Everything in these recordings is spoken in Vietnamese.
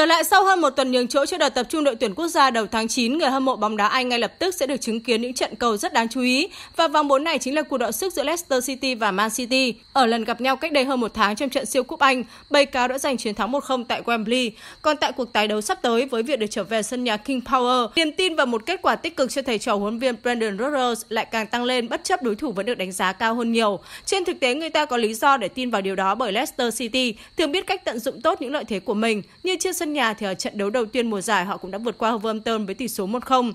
Trở lại sau hơn một tuần nhường chỗ cho đợt tập trung đội tuyển quốc gia đầu tháng 9, người hâm mộ bóng đá Anh ngay lập tức sẽ được chứng kiến những trận cầu rất đáng chú ý. Và vòng 4 này chính là cuộc đọ sức giữa Leicester City và Man City. Ở lần gặp nhau cách đây hơn một tháng trong trận siêu cúp Anh, bầy cáo đã giành chiến thắng 1-0 tại Wembley. Còn tại cuộc tái đấu sắp tới với việc được trở về sân nhà King Power, niềm tin và một kết quả tích cực cho thầy trò huấn viên Brendan Rodgers lại càng tăng lên bất chấp đối thủ vẫn được đánh giá cao hơn nhiều. Trên thực tế, người ta có lý do để tin vào điều đó bởi Leicester City thường biết cách tận dụng tốt những lợi thế của mình như trên sân nhà thì ở trận đấu đầu tiên mùa giải họ cũng đã vượt qua Wolverhampton với tỷ số 1-0.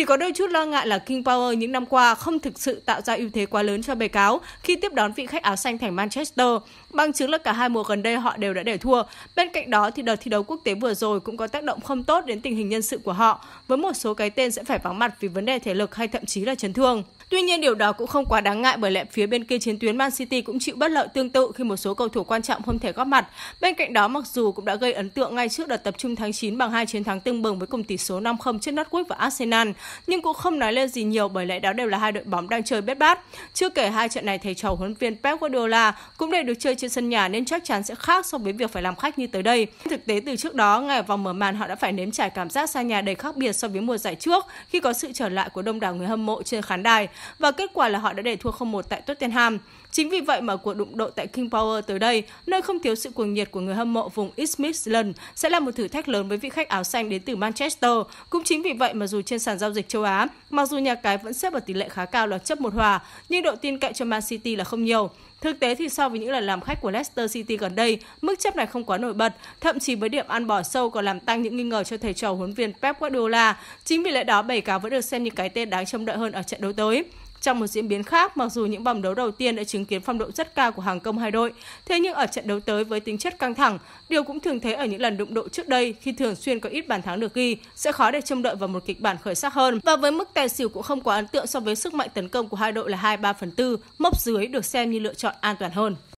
Chỉ có đôi chút lo ngại là King Power những năm qua không thực sự tạo ra ưu thế quá lớn cho bề cáo khi tiếp đón vị khách áo xanh thành Manchester. Bằng chứng là cả hai mùa gần đây họ đều đã để thua. Bên cạnh đó thì đợt thi đấu quốc tế vừa rồi cũng có tác động không tốt đến tình hình nhân sự của họ, với một số cái tên sẽ phải vắng mặt vì vấn đề thể lực hay thậm chí là chấn thương. Tuy nhiên điều đó cũng không quá đáng ngại bởi lẽ phía bên kia chiến tuyến Man City cũng chịu bất lợi tương tự khi một số cầu thủ quan trọng không thể góp mặt. Bên cạnh đó mặc dù cũng đã gây ấn tượng ngay trước đợt tập trung tháng 9 bằng hai chiến thắng tương bừng với cùng tỷ số 5-0 trước Norwich và Arsenal, nhưng cũng không nói lên gì nhiều bởi lẽ đó đều là hai đội bóng đang chơi bết bát. Chưa kể hai trận này thầy trò huấn viên Pep Guardiola cũng đều được chơi trên sân nhà nên chắc chắn sẽ khác so với việc phải làm khách như tới đây. Thực tế từ trước đó, ngay ở vòng mở màn họ đã phải nếm trải cảm giác xa nhà đầy khác biệt so với mùa giải trước khi có sự trở lại của đông đảo người hâm mộ trên khán đài và kết quả là họ đã để thua 0-1 tại Tottenham. Chính vì vậy mà cuộc đụng độ tại King Power tới đây, nơi không thiếu sự cuồng nhiệt của người hâm mộ vùng East Midlands sẽ là một thử thách lớn với vị khách áo xanh đến từ Manchester. Cũng chính vì vậy mà dù trên sàn giao giao dịch châu Á. Mặc dù nhà cái vẫn xếp ở tỷ lệ khá cao là chấp một hòa, nhưng độ tin cậy cho Man City là không nhiều. Thực tế thì so với những lần làm khách của Leicester City gần đây, mức chấp này không quá nổi bật, thậm chí với điểm ăn bỏ sâu còn làm tăng những nghi ngờ cho thầy trò huấn viên Pep Guardiola. Chính vì lẽ đó, bảy cá vẫn được xem như cái tên đáng trông đợi hơn ở trận đấu tới. Trong một diễn biến khác, mặc dù những vòng đấu đầu tiên đã chứng kiến phong độ rất cao của hàng công hai đội, thế nhưng ở trận đấu tới với tính chất căng thẳng, điều cũng thường thấy ở những lần đụng độ trước đây khi thường xuyên có ít bàn thắng được ghi, sẽ khó để trông đợi vào một kịch bản khởi sắc hơn. Và với mức tài xỉu cũng không quá ấn tượng so với sức mạnh tấn công của hai đội là 2-3 phần 4, mốc dưới được xem như lựa chọn an toàn hơn.